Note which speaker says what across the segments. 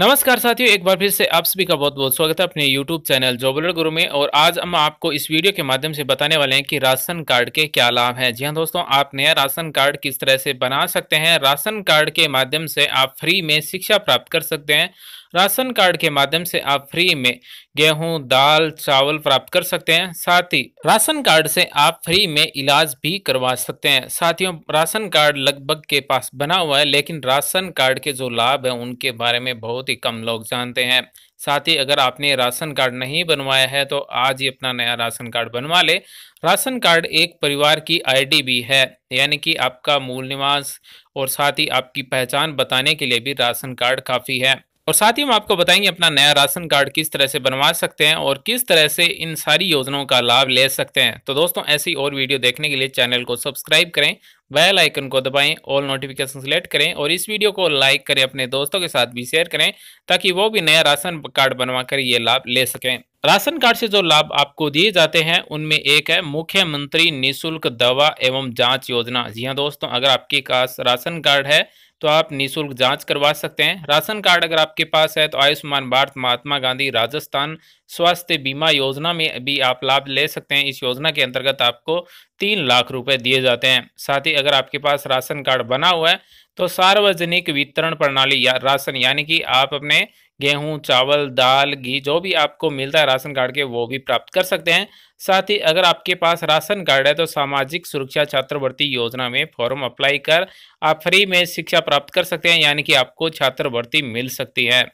Speaker 1: नमस्कार साथियों एक बार फिर से आप सभी का बहुत बहुत स्वागत है अपने YouTube चैनल जॉबलर गुरु में और आज हम आपको इस वीडियो के माध्यम से बताने वाले हैं कि राशन कार्ड के क्या लाभ हैं जी हाँ दोस्तों आप नया राशन कार्ड किस तरह से बना सकते हैं राशन कार्ड के माध्यम से आप फ्री में शिक्षा प्राप्त कर सकते हैं राशन कार्ड के माध्यम से आप फ्री में गेहूं दाल चावल प्राप्त कर सकते हैं साथ ही राशन कार्ड से आप फ्री में इलाज भी करवा सकते हैं साथियों राशन कार्ड लगभग के पास बना हुआ है लेकिन राशन कार्ड के जो लाभ हैं उनके बारे में बहुत ही कम लोग जानते हैं साथ ही अगर आपने राशन कार्ड नहीं बनवाया है तो आज ही अपना नया राशन कार्ड बनवा ले राशन कार्ड एक परिवार की आईडी भी है यानी कि आपका मूल निवास और साथ ही आपकी पहचान बताने के लिए भी राशन कार्ड काफ़ी है और साथ ही हम आपको बताएंगे अपना नया राशन कार्ड किस तरह से बनवा सकते हैं और किस तरह से इन सारी योजनाओं का लाभ ले सकते हैं तो दोस्तों ऐसी और वीडियो देखने के लिए चैनल को सब्सक्राइब करें बेल आइकन को दबाएं ऑल नोटिफिकेशन सेलेक्ट करें और इस वीडियो को लाइक करें अपने दोस्तों के साथ भी शेयर करें ताकि वो भी नया राशन कार्ड बनवा कर ये लाभ ले सकें राशन कार्ड से जो लाभ आपको दिए जाते हैं उनमें एक है मुख्यमंत्री निःशुल्क दवा एवं जांच योजना जी हाँ दोस्तों अगर आपके पास राशन कार्ड है तो आप निःशुल्क जांच करवा सकते हैं राशन कार्ड अगर आपके पास है तो आयुष्मान भारत महात्मा गांधी राजस्थान स्वास्थ्य बीमा योजना में भी आप लाभ ले सकते हैं इस योजना के अंतर्गत आपको तीन लाख रुपए दिए जाते हैं साथ ही अगर आपके पास राशन कार्ड बना हुआ है तो सार्वजनिक वितरण प्रणाली या राशन यानी कि आप अपने गेहूँ चावल दाल घी जो भी आपको मिलता है राशन कार्ड के वो भी प्राप्त कर सकते हैं साथ ही अगर आपके पास राशन कार्ड है तो सामाजिक सुरक्षा छात्रवृत्ति योजना में फॉर्म अप्लाई कर आप फ्री में शिक्षा प्राप्त कर सकते हैं यानी कि आपको छात्रवृत्ति मिल सकती है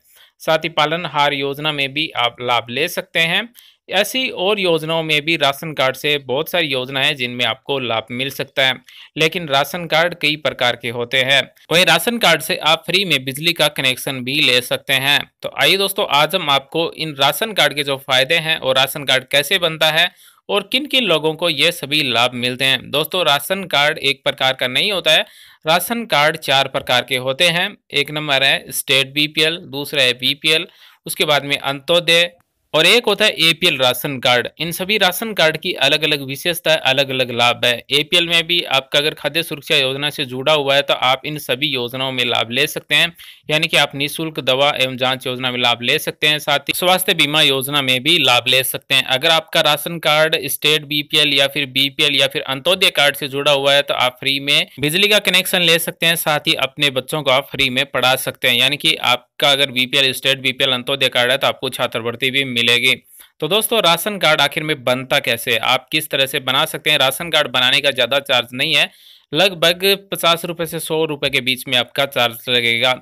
Speaker 1: साथ ही पालनहार योजना में भी आप लाभ ले सकते हैं ऐसी और योजनाओं में भी राशन कार्ड से बहुत सारी योजनाएं हैं जिनमें आपको लाभ मिल सकता है लेकिन राशन कार्ड कई प्रकार के होते हैं वही राशन कार्ड से आप फ्री में बिजली का कनेक्शन भी ले सकते हैं तो आइए दोस्तों आज हम आपको इन राशन कार्ड के जो फायदे हैं और राशन कार्ड कैसे बनता है और किन किन लोगों को ये सभी लाभ मिलते हैं दोस्तों राशन कार्ड एक प्रकार का नहीं होता है राशन कार्ड चार प्रकार के होते हैं एक नंबर है स्टेट बीपीएल दूसरा है बीपीएल उसके बाद में अंत्योदय और एक होता है एपीएल राशन कार्ड इन सभी राशन कार्ड की अलग अलग विशेषता अलग अलग लाभ है एपीएल में भी आपका अगर खाद्य सुरक्षा योजना से जुड़ा हुआ है तो आप इन सभी योजनाओं में लाभ ले सकते हैं यानी कि आप निःशुल्क दवा एवं जांच योजना में लाभ ले सकते हैं साथ ही स्वास्थ्य बीमा योजना में भी लाभ ले सकते हैं अगर आपका राशन कार्ड स्टेट बीपीएल या फिर बीपीएल या फिर अंत्योदय कार्ड से जुड़ा हुआ है तो आप फ्री में बिजली का कनेक्शन ले सकते हैं साथ ही अपने बच्चों को आप फ्री में पढ़ा सकते हैं यानी कि आपका अगर BPL state BPL Antyodaya card है तो आपको छात्रवृत्ति भी मिल मिलेगी तो दोस्तों राशन कार्ड आखिर में बनता कैसे आप किस तरह से बना सकते हैं राशन कार्ड बनाने का ज़्यादा चार्ज नहीं है लगभग पचास रुपये से सौ रुपये के बीच में आपका चार्ज लगेगा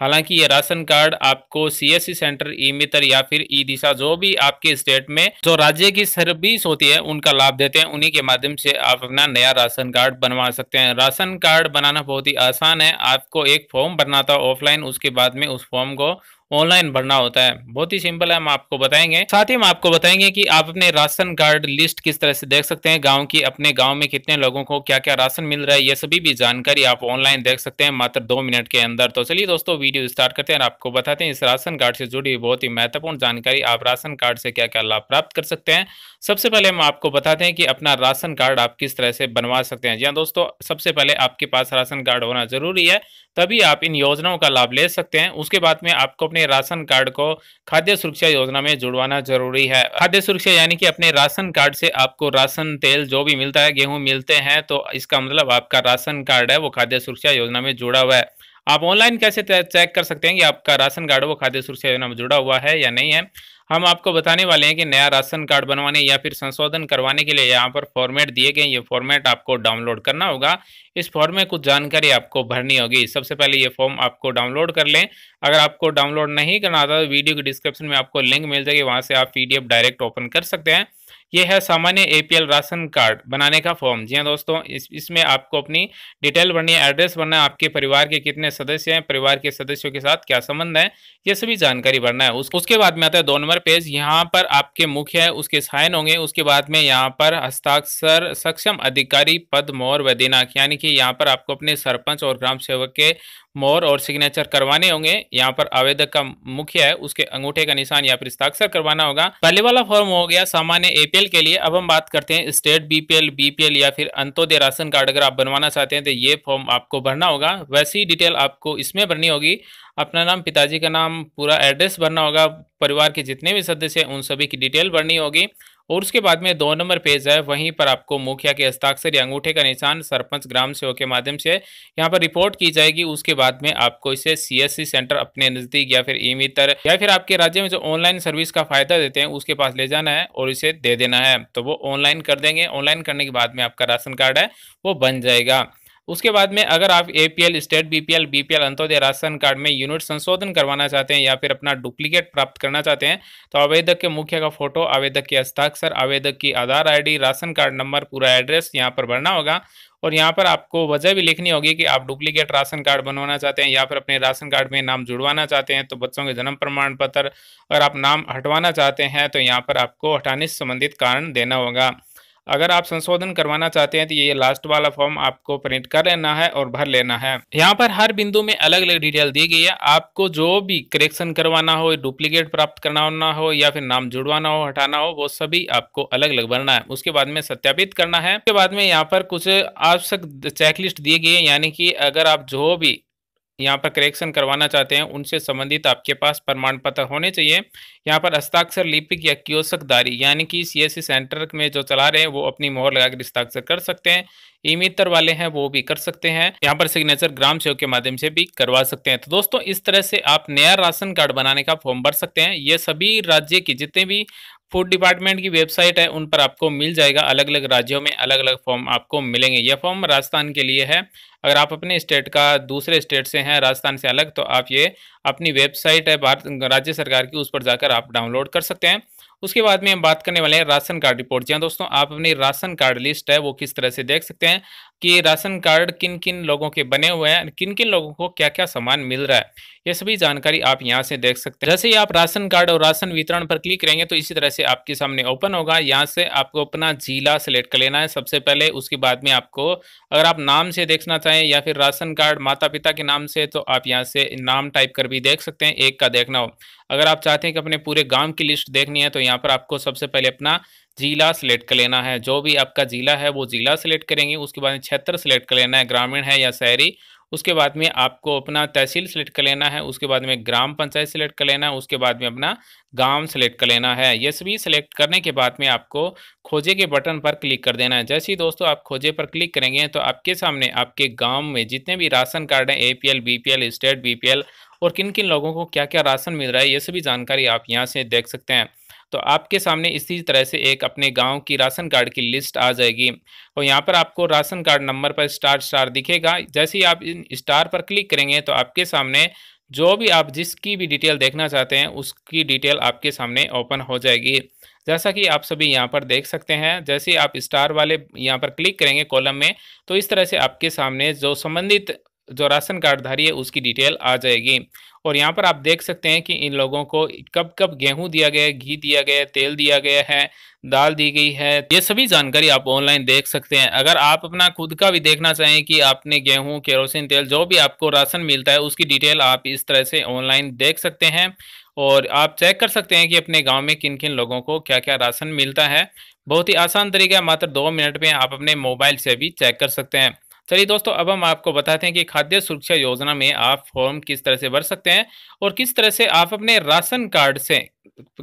Speaker 1: हालांकि ये राशन कार्ड आपको सीएससी सेंटर ई मित्र या फिर ई दिशा जो भी आपके स्टेट में जो राज्य की सर्विस होती है उनका लाभ देते हैं उन्हीं के माध्यम से आप अपना नया राशन कार्ड बनवा सकते हैं राशन कार्ड बनाना बहुत ही आसान है आपको एक फॉर्म भरना था ऑफलाइन उसके बाद में उस फॉर्म को ऑनलाइन भरना होता है बहुत ही सिंपल है हम आपको बताएंगे साथ ही हम आपको बताएंगे कि आप अपने राशन कार्ड लिस्ट किस तरह से देख सकते हैं गांव की अपने गांव में कितने लोगों को क्या क्या राशन मिल रहा है ये सभी भी जानकारी आप ऑनलाइन देख सकते हैं मात्र दो मिनट के अंदर तो चलिए दोस्तों वीडियो स्टार्ट करते हैं आपको बताते हैं इस राशन कार्ड से जुड़ी बहुत ही महत्वपूर्ण जानकारी आप राशन कार्ड से क्या क्या लाभ प्राप्त कर सकते हैं सबसे पहले हम आपको बताते हैं कि अपना राशन कार्ड आप किस तरह से बनवा सकते हैं जी हाँ दोस्तों सबसे पहले आपके पास राशन कार्ड होना जरूरी है तभी आप इन योजनाओं का लाभ ले सकते हैं उसके बाद में आपको अपने राशन कार्ड को खाद्य सुरक्षा योजना में जुड़वाना जरूरी है खाद्य सुरक्षा यानी कि अपने राशन कार्ड से आपको राशन तेल जो भी मिलता है गेहूं मिलते हैं तो इसका मतलब आपका राशन कार्ड है वो खाद्य सुरक्षा योजना में जुड़ा हुआ है आप ऑनलाइन कैसे चेक कर सकते हैं कि आपका राशन कार्ड वो खाद्य सुरक्षा योजना में जुड़ा हुआ है या नहीं है हम आपको बताने वाले हैं कि नया राशन कार्ड बनवाने या फिर संशोधन करवाने के लिए यहाँ पर फॉर्मेट दिए गए ये फॉर्मेट आपको डाउनलोड करना होगा इस फॉर्म में कुछ जानकारी आपको भरनी होगी सबसे पहले ये फॉर्म आपको डाउनलोड कर लें अगर आपको डाउनलोड नहीं करना आता तो वीडियो के डिस्क्रिप्शन में आपको लिंक मिल जाएगी वहाँ से आप पी डायरेक्ट ओपन कर सकते हैं ये है सामान्य एपीएल राशन कार्ड बनाने का फॉर्म जी हाँ दोस्तों इस इसमें आपको अपनी डिटेल भरनी है एड्रेस भरना है आपके परिवार के कितने सदस्य हैं परिवार के सदस्यों के साथ क्या संबंध है ये सभी जानकारी भरना है उस, उसके बाद में आता है दो नंबर पेज यहाँ पर आपके मुख्य है उसके साइन होंगे उसके बाद में यहाँ पर हस्ताक्षर सक्षम अधिकारी पद मोर व दिनांक यानी कि यहाँ पर आपको अपने सरपंच और ग्राम सेवक के मोर और सिग्नेचर करवाने होंगे यहाँ पर आवेदक का मुख्य है उसके अंगूठे का निशान या फिर हस्ताक्षर करवाना होगा पहले वाला फॉर्म हो गया सामान्य एपीएल बीपीएल के लिए अब हम बात करते हैं स्टेट बीपीएल बीपीएल या फिर अंत्योदय राशन कार्ड अगर आप बनवाना चाहते हैं तो ये फॉर्म आपको भरना होगा वैसी डिटेल आपको इसमें भरनी होगी अपना नाम पिताजी का नाम पूरा एड्रेस भरना होगा परिवार के जितने भी सदस्य हैं उन सभी की डिटेल भरनी होगी और उसके बाद में दो नंबर पेज है वहीं पर आपको मुखिया के हस्ताक्षर या अंगूठे का निशान सरपंच ग्राम सेवक के माध्यम से यहाँ पर रिपोर्ट की जाएगी उसके बाद में आपको इसे सीएससी सेंटर अपने नजदीक या फिर ई मित्र या फिर आपके राज्य में जो ऑनलाइन सर्विस का फायदा देते हैं उसके पास ले जाना है और इसे दे देना है तो वो ऑनलाइन कर देंगे ऑनलाइन करने के बाद में आपका राशन कार्ड है वो बन जाएगा उसके बाद में अगर आप L state B P L Antyodaya ration card में यूनिट संशोधन करवाना चाहते हैं या फिर अपना डुप्लीकेट प्राप्त करना चाहते हैं तो आवेदक के मुख्य का फोटो आवेदक के हस्ताक्षर आवेदक की Aadhaar ID ration card number पूरा एड्रेस यहाँ पर भरना होगा और यहाँ पर आपको वजह भी लिखनी होगी कि आप डुप्लीकेट राशन कार्ड बनवाना चाहते हैं या फिर अपने राशन कार्ड में नाम जुड़वाना चाहते हैं तो बच्चों के जन्म प्रमाण पत्र अगर आप नाम हटवाना चाहते हैं तो यहाँ पर आपको हटाने से संबंधित कारण देना होगा अगर आप संशोधन करवाना चाहते हैं तो ये लास्ट वाला फॉर्म आपको प्रिंट कर लेना है और भर लेना है यहाँ पर हर बिंदु में अलग अलग डिटेल दी गई है आपको जो भी करेक्शन करवाना हो डुप्लीकेट प्राप्त करना हो या फिर नाम जुड़वाना हो हटाना हो वो सभी आपको अलग अलग भरना है उसके बाद में सत्यापित करना है उसके बाद में यहाँ पर कुछ आवश्यक चेकलिस्ट दिए गए यानी कि अगर आप जो भी यहाँ पर करेक्शन करवाना चाहते हैं उनसे संबंधित आपके पास प्रमाण पत्र होने चाहिए यहाँ पर हस्ताक्षर लिपिक या क्योसकदारी यानी कि सीएससी सेंटर में जो चला रहे हैं वो अपनी मोहर लगाकर हस्ताक्षर कर सकते हैं ई मित्र वाले हैं वो भी कर सकते हैं यहाँ पर सिग्नेचर ग्राम सेवक के माध्यम से भी करवा सकते हैं तो दोस्तों इस तरह से आप नया राशन कार्ड बनाने का फॉर्म भर सकते हैं ये सभी राज्य की जितने भी फूड डिपार्टमेंट की वेबसाइट है उन पर आपको मिल जाएगा अलग अलग राज्यों में अलग अलग फॉर्म आपको मिलेंगे यह फॉर्म राजस्थान के लिए है अगर आप अपने स्टेट का दूसरे स्टेट से हैं राजस्थान से अलग तो आप ये अपनी वेबसाइट है भारत राज्य सरकार की उस पर जाकर आप डाउनलोड कर सकते हैं उसके बाद में हम बात करने वाले हैं राशन कार्ड रिपोर्ट जी हाँ दोस्तों आप अपनी राशन कार्ड लिस्ट है वो किस तरह से देख सकते हैं कि राशन कार्ड किन किन लोगों के बने हुए हैं किन किन लोगों को क्या क्या सामान मिल रहा है ये सभी जानकारी आप यहाँ से देख सकते हैं जैसे ही आप राशन कार्ड और राशन वितरण पर क्लिक करेंगे तो इसी तरह से आपके सामने ओपन होगा यहाँ से आपको अपना जिला सेलेक्ट कर लेना है सबसे पहले उसके बाद में आपको अगर आप नाम से देखना चाहें या फिर राशन कार्ड माता पिता के नाम से तो आप यहाँ से नाम टाइप कर भी देख सकते हैं एक का देखना हो अगर आप चाहते हैं कि अपने पूरे गांव की लिस्ट देखनी है तो यहाँ पर आपको सबसे पहले अपना जिला सेलेक्ट कर लेना है जो भी आपका जिला है वो जिला सेलेक्ट करेंगे उसके बाद क्षेत्र सेलेक्ट कर लेना है ग्रामीण है या शहरी उसके बाद में आपको अपना तहसील सेलेक्ट कर लेना है उसके बाद में ग्राम पंचायत सेलेक्ट कर लेना है उसके बाद में अपना गांव सेलेक्ट कर लेना है ये सभी सेलेक्ट करने के बाद में आपको खोजे के बटन पर क्लिक कर देना है जैसे ही दोस्तों आप खोजे पर क्लिक करेंगे तो आपके सामने आपके गांव में जितने भी राशन कार्ड हैं A P L B P L state B और किन किन लोगों को क्या क्या राशन मिल रहा है ये सभी जानकारी आप यहाँ से देख सकते हैं तो आपके सामने इसी तरह से एक अपने गांव की राशन कार्ड की लिस्ट आ जाएगी और यहाँ पर आपको राशन कार्ड नंबर पर स्टार स्टार दिखेगा जैसे ही आप इन स्टार पर क्लिक करेंगे तो आपके सामने जो भी आप जिसकी भी डिटेल देखना चाहते हैं उसकी डिटेल आपके सामने ओपन हो जाएगी जैसा कि आप सभी यहाँ पर देख सकते हैं जैसे आप स्टार वाले यहाँ पर क्लिक करेंगे कॉलम में तो इस तरह से आपके सामने जो संबंधित जो राशन कार्डधारी है उसकी डिटेल आ जाएगी और यहाँ पर आप देख सकते हैं कि इन लोगों को कब कब गेहूं दिया गया घी दिया गया तेल दिया गया है दाल दी गई है ये सभी जानकारी आप ऑनलाइन देख सकते हैं अगर आप अपना खुद का भी देखना चाहें कि आपने गेहूं केरोसिन तेल जो भी आपको राशन मिलता है उसकी डिटेल आप इस तरह से ऑनलाइन देख सकते हैं और आप चेक कर सकते हैं कि अपने गांव में किन किन लोगों को क्या क्या राशन मिलता है बहुत ही आसान तरीका है मात्र दो मिनट में आप अपने मोबाइल से भी चेक कर सकते हैं चलिए दोस्तों अब हम आपको बताते हैं कि खाद्य सुरक्षा योजना में आप फॉर्म किस तरह से भर सकते हैं और किस तरह से आप अपने राशन कार्ड से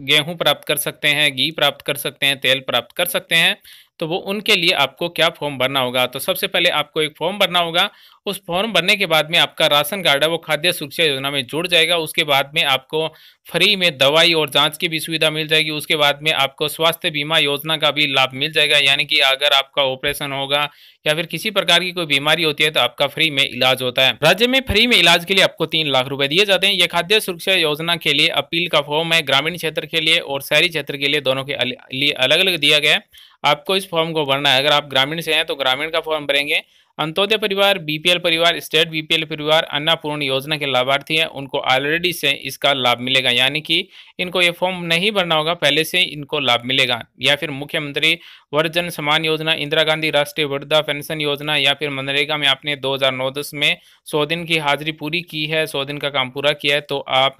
Speaker 1: गेहूं प्राप्त कर सकते हैं घी प्राप्त कर सकते हैं तेल प्राप्त कर सकते हैं तो वो उनके लिए आपको क्या फॉर्म भरना होगा तो सबसे पहले आपको एक फॉर्म भरना होगा उस फॉर्म भरने के बाद में आपका राशन कार्ड है वो खाद्य सुरक्षा योजना में जुड़ जाएगा उसके बाद में आपको फ्री में दवाई और जांच की भी सुविधा मिल जाएगी उसके बाद में आपको स्वास्थ्य बीमा योजना का भी लाभ मिल जाएगा यानी कि अगर आपका ऑपरेशन होगा या फिर किसी प्रकार की कोई बीमारी होती है तो आपका फ्री में इलाज होता है राज्य में फ्री में इलाज के लिए आपको तीन लाख रुपए दिए जाते हैं ये खाद्य सुरक्षा योजना के लिए अपील का फॉर्म है ग्रामीण क्षेत्र के लिए और शहरी क्षेत्र के लिए दोनों के लिए अलग अलग दिया गया है आपको इस फॉर्म को भरना है अगर आप ग्रामीण से हैं तो ग्रामीण का फॉर्म भरेंगे अंत्योदय परिवार बीपीएल परिवार स्टेट बीपीएल परिवार अन्नापूर्ण योजना के लाभार्थी हैं उनको ऑलरेडी से इसका लाभ मिलेगा यानी कि इनको ये फॉर्म नहीं भरना होगा पहले से इनको लाभ मिलेगा या फिर मुख्यमंत्री वर्जन सम्मान योजना इंदिरा गांधी राष्ट्रीय वृद्धा पेंशन योजना या फिर मनरेगा में आपने नौ दस में सौ दिन की हाजिरी पूरी की है सौ दिन का काम पूरा किया है तो आप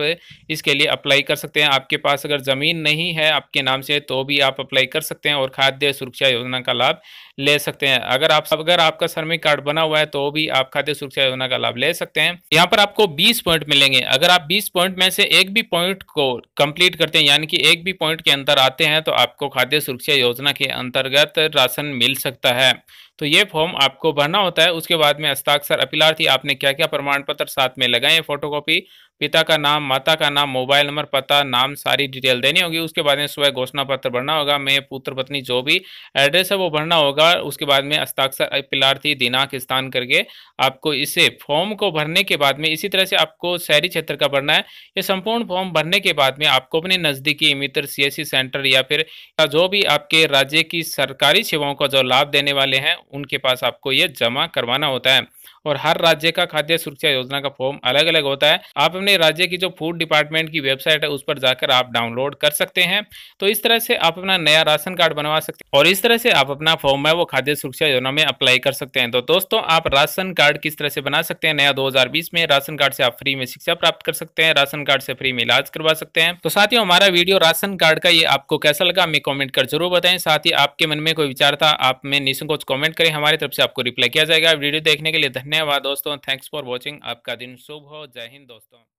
Speaker 1: इसके लिए अप्लाई कर सकते हैं आपके पास अगर ज़मीन नहीं है आपके नाम से तो भी आप अप्लाई कर सकते हैं और खाद्य सुरक्षा योजना का लाभ ले सकते हैं अगर आप अगर आपका श्रमिक कार्ड बना हुआ है तो भी आप खाद्य सुरक्षा योजना का लाभ ले सकते हैं यहाँ पर आपको 20 पॉइंट मिलेंगे अगर आप 20 पॉइंट में से एक भी पॉइंट को कंप्लीट करते हैं यानी कि एक भी पॉइंट के अंदर आते हैं तो आपको खाद्य सुरक्षा योजना के अंतर्गत राशन मिल सकता है तो ये फॉर्म आपको भरना होता है उसके बाद में हस्ताक्षर अपिलार्थी आपने क्या क्या प्रमाण पत्र साथ में लगाए फोटोकॉपी पिता का नाम माता का नाम मोबाइल नंबर पता नाम सारी डिटेल देनी होगी उसके बाद में स्वयं घोषणा पत्र भरना होगा मैं पुत्र पत्नी जो भी एड्रेस है वो भरना होगा उसके बाद में हस्ताक्षर अपिलार्थी दिनांक स्थान करके आपको इसे फॉर्म को भरने के बाद में इसी तरह से आपको शहरी क्षेत्र का भरना है ये संपूर्ण फॉर्म भरने के बाद में आपको अपने नज़दीकी मित्र सी सेंटर या फिर जो भी आपके राज्य की सरकारी सेवाओं का जो लाभ देने वाले हैं उनके पास आपको ये जमा करवाना होता है और हर राज्य का खाद्य सुरक्षा योजना का फॉर्म अलग अलग होता है आप अपने राज्य की जो फूड डिपार्टमेंट की वेबसाइट है उस पर जाकर आप डाउनलोड कर सकते हैं तो इस तरह से आप अपना नया राशन कार्ड बनवा सकते हैं और इस तरह से आप अपना फॉर्म है वो खाद्य सुरक्षा योजना में अप्लाई कर सकते हैं तो दोस्तों आप राशन कार्ड किस तरह से बना सकते हैं नया दो में राशन कार्ड से आप फ्री में शिक्षा प्राप्त कर सकते हैं राशन कार्ड से फ्री में इलाज करवा सकते हैं तो साथ ही हमारा वीडियो राशन कार्ड का ये आपको कैसा लगा हमें कॉमेंट कर जरूर बताएं साथ ही आपके मन में कोई विचार था आप में निसंकोच कॉमेंट करें हमारी तरफ से आपको रिप्लाई किया जाएगा वीडियो देखने के लिए धन्यवाद धन्यवाद दोस्तों थैंक्स फॉर वॉचिंग आपका दिन शुभ हो जय हिंद दोस्तों